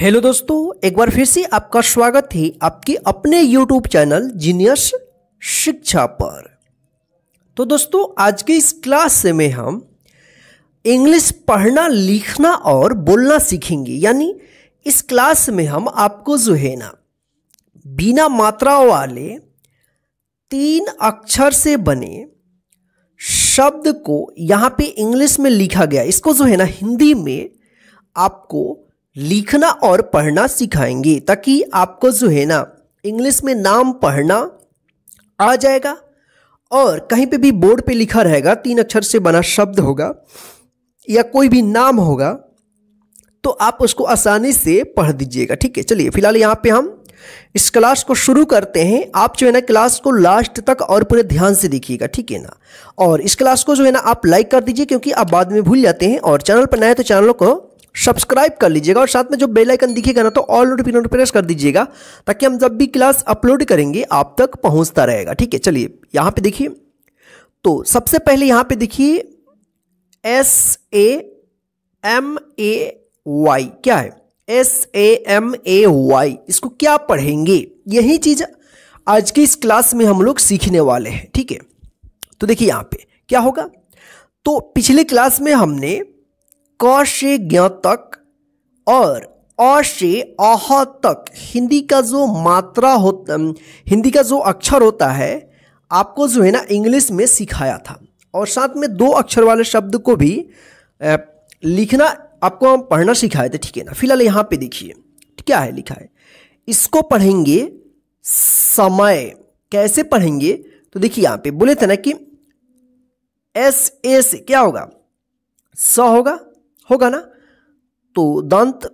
hello दोस्तों एक बार फिर से आपका स्वागत है आपके अपने यूट्यूब चैनल जीनियस शिक्षा पर तो दोस्तों आज के इस क्लास में हम इंग्लिश पढ़ना लिखना और बोलना सीखेंगे यानी इस क्लास में हम आपको जो है ना बिना मात्रा वाले तीन अक्षर से बने शब्द को यहाँ पे इंग्लिश में लिखा गया इसको जो है ना हिंदी में आपको लिखना और पढ़ना सिखाएंगे ताकि आपको जो है ना इंग्लिश में नाम पढ़ना आ जाएगा और कहीं पे भी बोर्ड पे लिखा रहेगा तीन अक्षर से बना शब्द होगा या कोई भी नाम होगा तो आप उसको आसानी से पढ़ दीजिएगा ठीक है चलिए फिलहाल यहाँ पे हम इस क्लास को शुरू करते हैं आप जो है ना क्लास को लास्ट तक और पूरे ध्यान से देखिएगा ठीक है ना और इस क्लास को जो है ना आप लाइक कर दीजिए क्योंकि आप बाद में भूल जाते हैं और चैनल पर नए तो चैनल को सब्सक्राइब कर लीजिएगा और साथ में जो बेल आइकन दिखेगा ना तो ऑल नोटिफिकेशन प्रेस कर दीजिएगा ताकि हम जब भी क्लास अपलोड करेंगे आप तक पहुंचता रहेगा ठीक है चलिए यहाँ पे देखिए तो सबसे पहले यहाँ पे देखिए S A M A Y क्या है S A M A Y इसको क्या पढ़ेंगे यही चीज आज की इस क्लास में हम लोग सीखने वाले हैं ठीक है तो देखिए यहाँ पे क्या होगा तो पिछले क्लास में हमने क से ज्ञ तक और अ से अह तक हिंदी का जो मात्रा हो हिंदी का जो अक्षर होता है आपको जो है ना इंग्लिश में सिखाया था और साथ में दो अक्षर वाले शब्द को भी लिखना आपको हम पढ़ना सिखाए थे ठीक है ना फिलहाल यहाँ पे देखिए क्या है लिखा है इसको पढ़ेंगे समय कैसे पढ़ेंगे तो देखिए यहाँ पे बोले थे ना कि एस ए से क्या होगा स होगा होगा ना तो दंत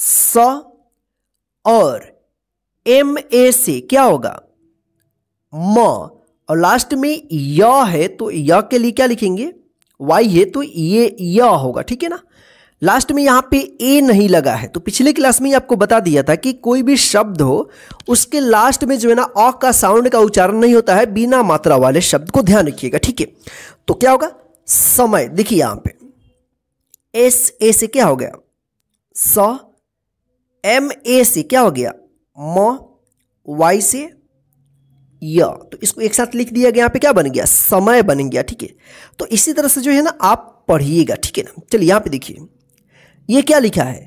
स और एम ए से क्या होगा म और लास्ट में य है तो य के लिए क्या लिखेंगे वाई है तो ये य होगा ठीक है ना लास्ट में यहां पे ए नहीं लगा है तो पिछले क्लास में ही आपको बता दिया था कि कोई भी शब्द हो उसके लास्ट में जो है ना अ का साउंड का उच्चारण नहीं होता है बिना मात्रा वाले शब्द को ध्यान रखिएगा ठीक है तो क्या होगा समय देखिए यहां पे एस ए से क्या हो गया स एम ए से क्या हो गया म वाई से य तो इसको एक साथ लिख दिया गया यहाँ पे क्या बन गया समय बन गया ठीक है तो इसी तरह से जो है ना आप पढ़िएगा ठीक है ना चलिए यहाँ पे देखिए ये क्या लिखा है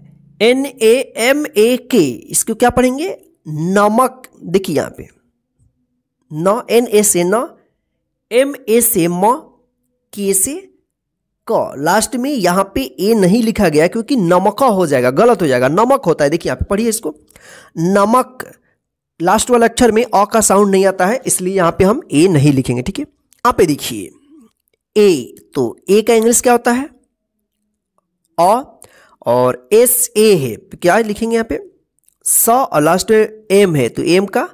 एन ए एम ए के इसको क्या पढ़ेंगे नमक देखिए यहाँ पे न एन ए से न एम ए से म के से क लास्ट में यहाँ पे ए नहीं लिखा गया क्योंकि नमक हो जाएगा गलत हो जाएगा नमक होता है देखिए यहाँ पे पढ़िए इसको नमक लास्ट वाला अक्षर में अ का साउंड नहीं आता है इसलिए यहाँ पे हम ए नहीं लिखेंगे ठीक है यहाँ पे देखिए ए तो ए का इंग्लिश क्या होता है अ और एस ए है क्या लिखेंगे यहाँ पे स और लास्ट एम है तो एम का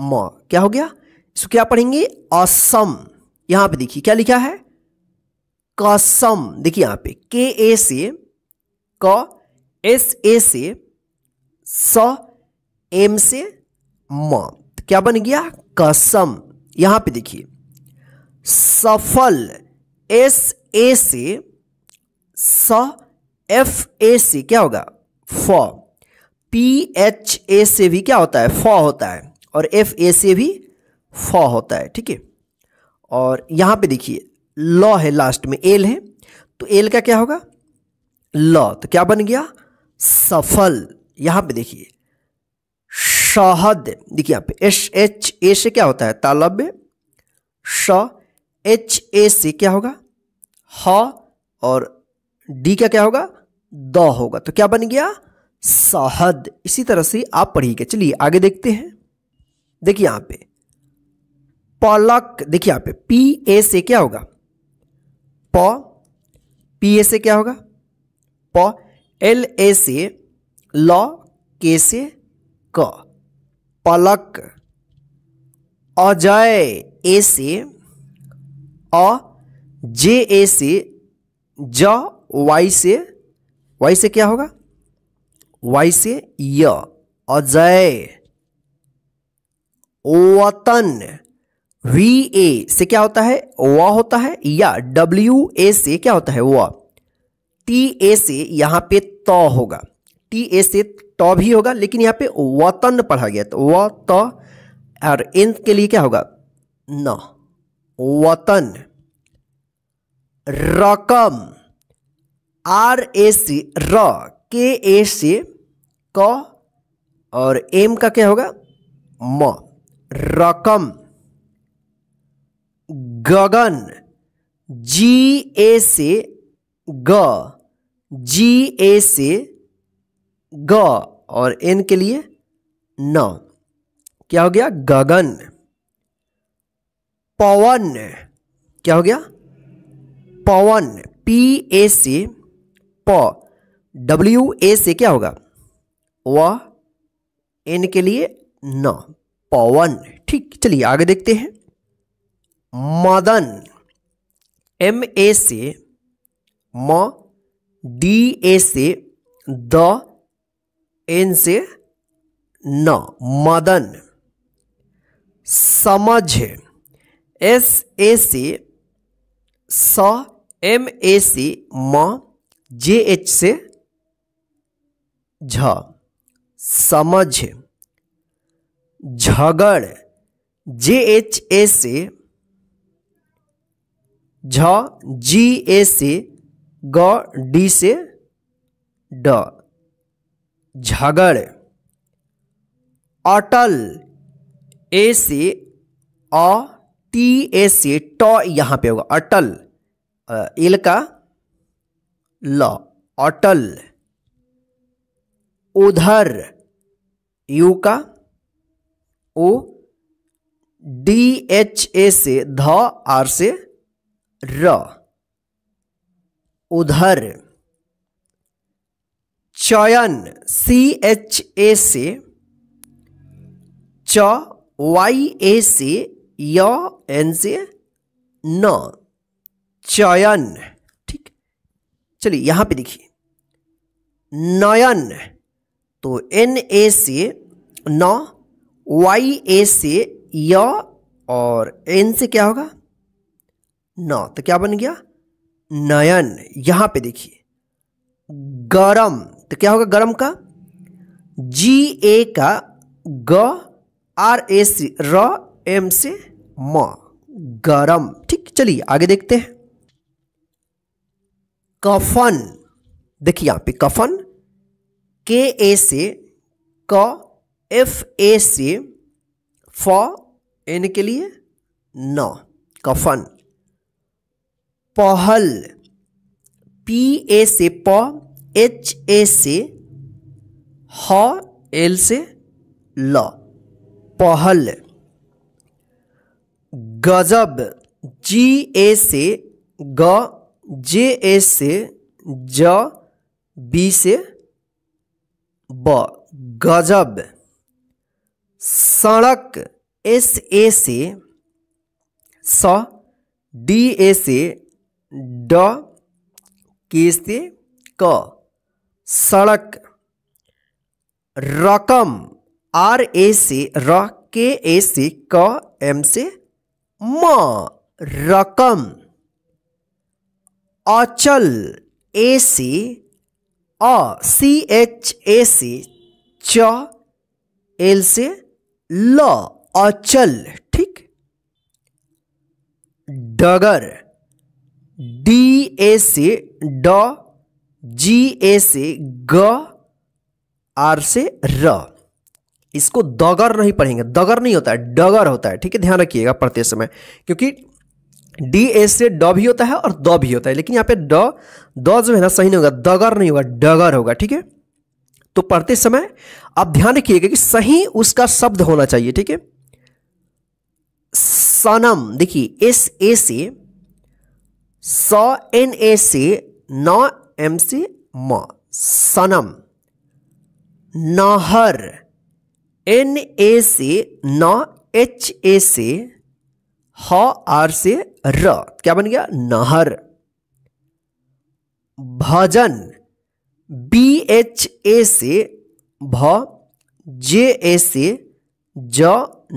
म क्या हो गया इसको क्या पढ़ेंगे असम यहाँ पे देखिए क्या लिखा है कसम देखिए यहाँ पे के ए से क एस ए से स एम से म तो क्या बन गया कसम यहां पे देखिए सफल एस ए से स एफ ए से क्या होगा फ पी एच ए से भी क्या होता है फ होता है और एफ ए से भी फ होता है ठीक है और यहां पे देखिए लॉ है लास्ट में एल है तो एल का क्या होगा लॉ तो क्या बन गया सफल यहां पे देखिए शहद देखिए यहां पे एस एच ए से क्या होता है तालब्य श एच ए से क्या होगा ह और डी का क्या होगा द होगा तो क्या बन गया सहद इसी तरह से आप पढ़िएगा चलिए आगे देखते हैं देखिए यहां पे पलक देखिए यहां पे पी ए से क्या होगा प पी ए से क्या होगा प एल ए से ल के से क पलक अजय ए से अ जे ए से ज वाई से वाई से क्या होगा वाई से य अजय वतन वी ए से क्या होता है व होता है या डब्ल्यू ए से क्या होता है व टी ए से यहां पे त होगा टी ए से त भी होगा लेकिन यहाँ पे वतन पढ़ा गया तो व त और एन के लिए क्या होगा न वतन रकम आर ए से र के ए से क और एम का क्या होगा म रकम गगन जी ए से ग जी ए से ग और एन के लिए न क्या हो गया गगन पवन क्या हो गया पवन पी ए से प डब्ल्यू ए से क्या होगा व एन के लिए न पवन ठीक चलिए आगे देखते हैं मदन एम ए से म डी ए से द एन से न मदन समझ एस ए से स एम ए से म जे एच से झ समझ झगड़ जे एच ए से झ जी ए से ग डी से ड झगड़ अटल ए से अ टी ए से ट यहाँ पे होगा अटल एल का ल अटल उधर यू का ओ डी एच ए से ध आर से र उधर चयन सी एच ए से च वाई ए से य एन से न चयन ठीक चलिए यहां पे देखिए नयन तो एन ए से न वाई ए से य और एन से क्या होगा न तो क्या बन गया नयन यहां पे देखिए गरम तो क्या होगा गरम का जी ए का ग R A C raw M से म गरम ठीक चलिए आगे देखते हैं कफन देखिए यहां पे कफन के ए से क एफ ए से फ एन के लिए न कफन पहल पी ए से प एच ए से ह एल से ल पहल गजब जी ए से ग जे ए से ज बी से ब गजब सड़क एस ए से स डी ए से ड के क सड़क रकम आर ए सी र के ए सी क एम से म रकम अचल ए सी अ सी एच ए सी च एल से ल अचल ठीक डगर डी ए से ड जी ए से ग आर से र इसको दगर नहीं पढ़ेंगे दगर नहीं होता है डगर होता है ठीक है ध्यान रखिएगा पढ़ते समय क्योंकि डी ए से ड भी होता है और द भी होता है लेकिन यहाँ पे ड द जो है ना सही नहीं होगा दगर नहीं होगा डगर होगा ठीक है तो पढ़ते समय आप ध्यान रखिएगा कि सही उसका शब्द होना चाहिए ठीक है सनम देखिए एस ए से स एन ए सी न एम सी म सनम नहर एन ए सी न एच ए से ह आर से र क्या बन गया नहर भजन बी एच ए से भ जे ए से ज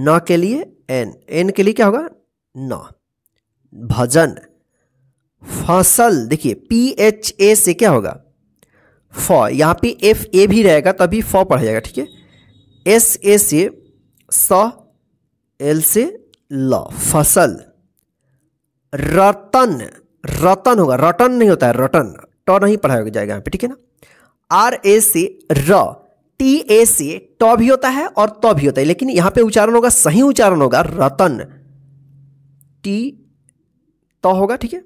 न के लिए एन एन के लिए क्या होगा न भजन फसल देखिए पी एच ए से क्या होगा फ यहाँ पे एफ ए भी रहेगा तभी फ पढ़ा जाएगा ठीक है एस ए से स एल से ल फसल रतन रतन होगा रटन नहीं होता है रटन ट नहीं पढ़ाया जाएगा यहाँ पे ठीक है ना आर ए से र टी ए से ट भी होता है और त भी होता है लेकिन यहाँ पे उच्चारण होगा सही उच्चारण होगा रतन टी त होगा ठीक है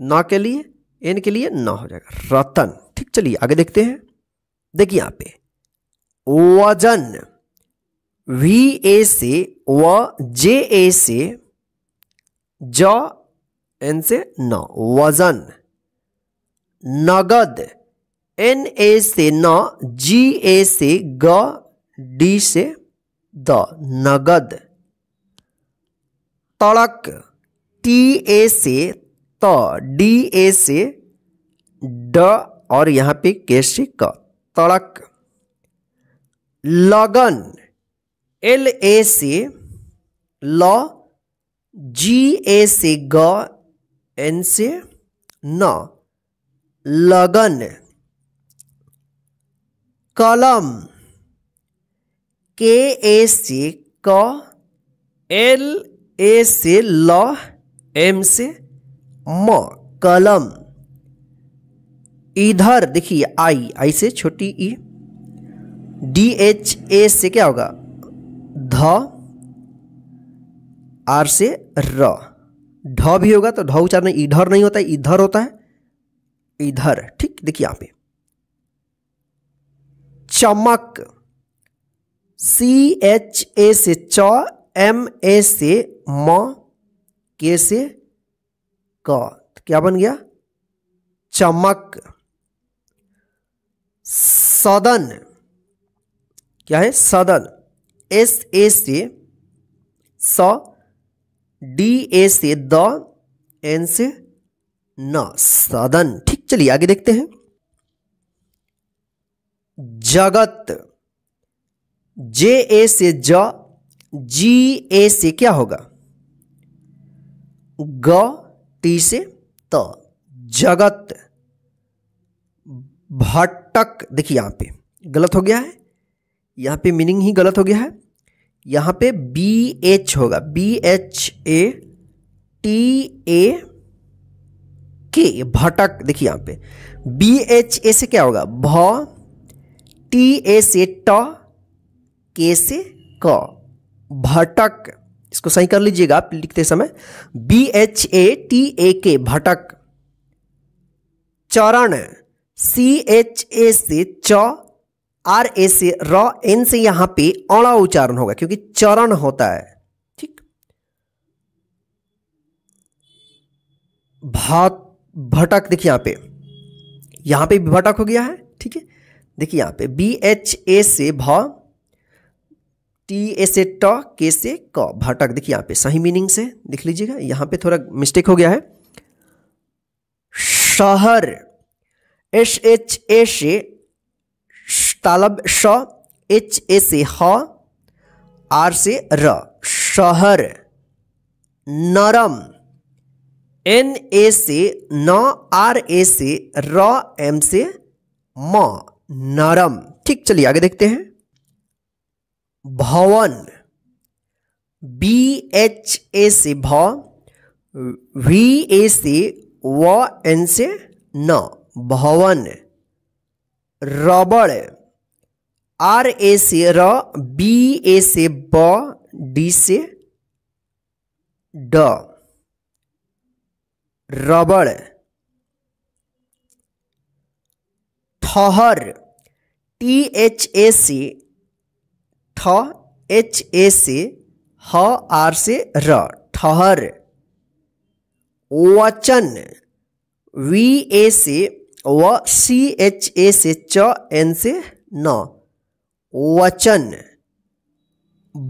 ना के लिए एन के लिए ना हो जाएगा रतन ठीक चलिए आगे देखते हैं देखिए यहां पे वजन वी ए से व जे ए से ज एन से न वजन नगद एन ए से न जी ए से ग डी से द नगद तड़क टी ए से तो डी ए से ड और यहाँ पे के से क तड़क लगन एल ए से ल जी ए से ग एन से न लगन कलम के ए से क एल ए से ल एम से म कलम इधर देखिए आई आई से छोटी ई डी एच ए से क्या होगा ध आर से र ढ भी होगा तो ढ उच्चारण इधर नहीं होता है इधर होता है इधर ठीक देखिए यहां पे चमक सी एच ए से च एम ए से म के से क तो क्या बन गया चमक सदन क्या है सदन एस ए से स डी ए से द एन से न सदन ठीक चलिए आगे देखते हैं जगत जे ए से ज जी ए से क्या होगा ग टी से त तो जगत भटक देखिए यहाँ पे गलत हो गया है यहाँ पे मीनिंग ही गलत हो गया है यहाँ पे बी एच होगा B H A T A के भटक देखिए यहाँ पे बी एच ए से क्या होगा भ टी ए से ट के से क भटक इसको सही कर लीजिएगा आप लिखते समय B H A T A के भटक चरण सी एच ए से च आर ए से र एन से यहां पे अड़ा उच्चारण होगा क्योंकि चरण होता है ठीक भात भटक देखिए यहां पे यहां पे भी भटक हो गया है ठीक है देखिए यहां पे बी एच ए से भ टी ए से ट के से क भटक देखिए यहाँ पे सही मीनिंग से लिख लीजिएगा यहाँ पे थोड़ा मिस्टेक हो गया है शहर एस एच ए से तालब श एच ए से ह आर से र शहर नरम एन ए से न आर ए से र एम से म नरम ठीक चलिए आगे देखते हैं भवन बी एच ए से भ वी ए से व एन से न भवन रबड़ आर ए से र बी ए से ब डी से ड रबड़ ठहर टी एच ए सी ठ एच ए से ह आर से र ठहर वचन वी ए से व सी एच ए से च एन से न वचन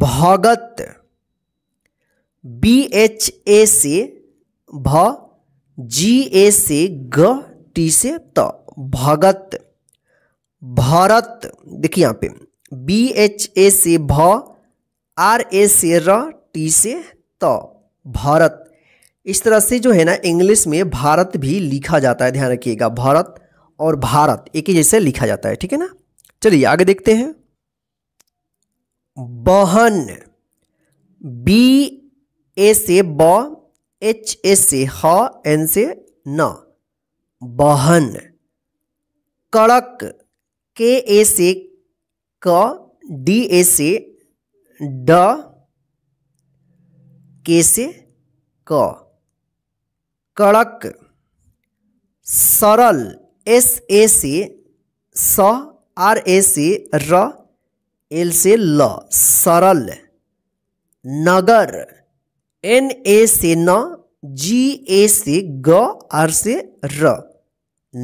भगत बी एच ए से भ जी ए से ग टी से त भगत भरत देखिए यहाँ पे बी एच ए से भ आर ए से र टी से त भारत इस तरह से जो है ना इंग्लिश में भारत भी लिखा जाता है ध्यान रखिएगा भारत और भारत एक ही जैसे लिखा जाता है ठीक है ना चलिए आगे देखते हैं बहन बी ए से ब एच ए से ह एन से न बहन कड़क के ए से क डी ए से ड के से क कड़क सरल एस ए से स आर ए से र एल से ल सरल नगर एन ए से न जी ए से ग आर से र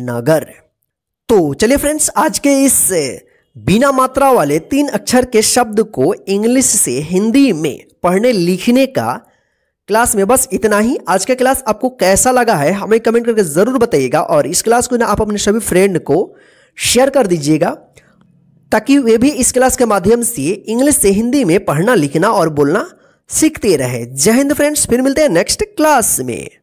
नगर तो चलिए फ्रेंड्स आज के इस बिना मात्रा वाले तीन अक्षर के शब्द को इंग्लिश से हिंदी में पढ़ने लिखने का क्लास में बस इतना ही आज का क्लास आपको कैसा लगा है हमें कमेंट करके ज़रूर बताइएगा और इस क्लास को ना आप अपने सभी फ्रेंड को शेयर कर दीजिएगा ताकि वे भी इस क्लास के माध्यम से इंग्लिश से हिंदी में पढ़ना लिखना और बोलना सीखते रहे जय हिंद फ्रेंड्स फिर मिलते हैं नेक्स्ट क्लास में